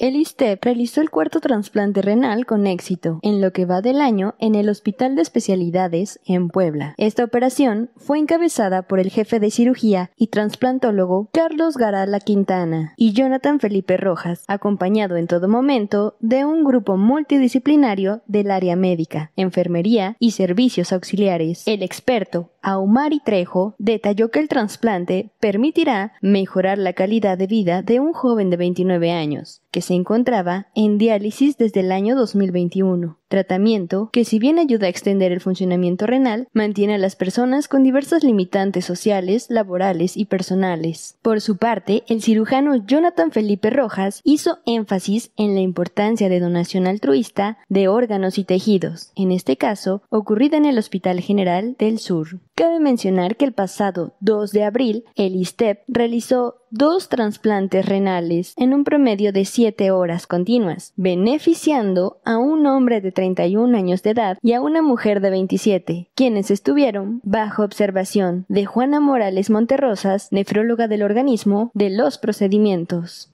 El ISTEP realizó el cuarto trasplante renal con éxito, en lo que va del año, en el Hospital de Especialidades en Puebla. Esta operación fue encabezada por el jefe de cirugía y trasplantólogo Carlos La Quintana y Jonathan Felipe Rojas, acompañado en todo momento de un grupo multidisciplinario del área médica, enfermería y servicios auxiliares. El experto Aumari Trejo detalló que el trasplante permitirá mejorar la calidad de vida de un joven de 29 años, que se encontraba en diálisis desde el año 2021, tratamiento que si bien ayuda a extender el funcionamiento renal, mantiene a las personas con diversas limitantes sociales, laborales y personales. Por su parte, el cirujano Jonathan Felipe Rojas hizo énfasis en la importancia de donación altruista de órganos y tejidos, en este caso ocurrida en el Hospital General del Sur. Cabe mencionar que el pasado 2 de abril, el ISTEP realizó dos trasplantes renales en un promedio de 7 horas continuas, beneficiando a un hombre de 31 años de edad y a una mujer de 27, quienes estuvieron bajo observación de Juana Morales Monterrosas, nefróloga del organismo, de los procedimientos.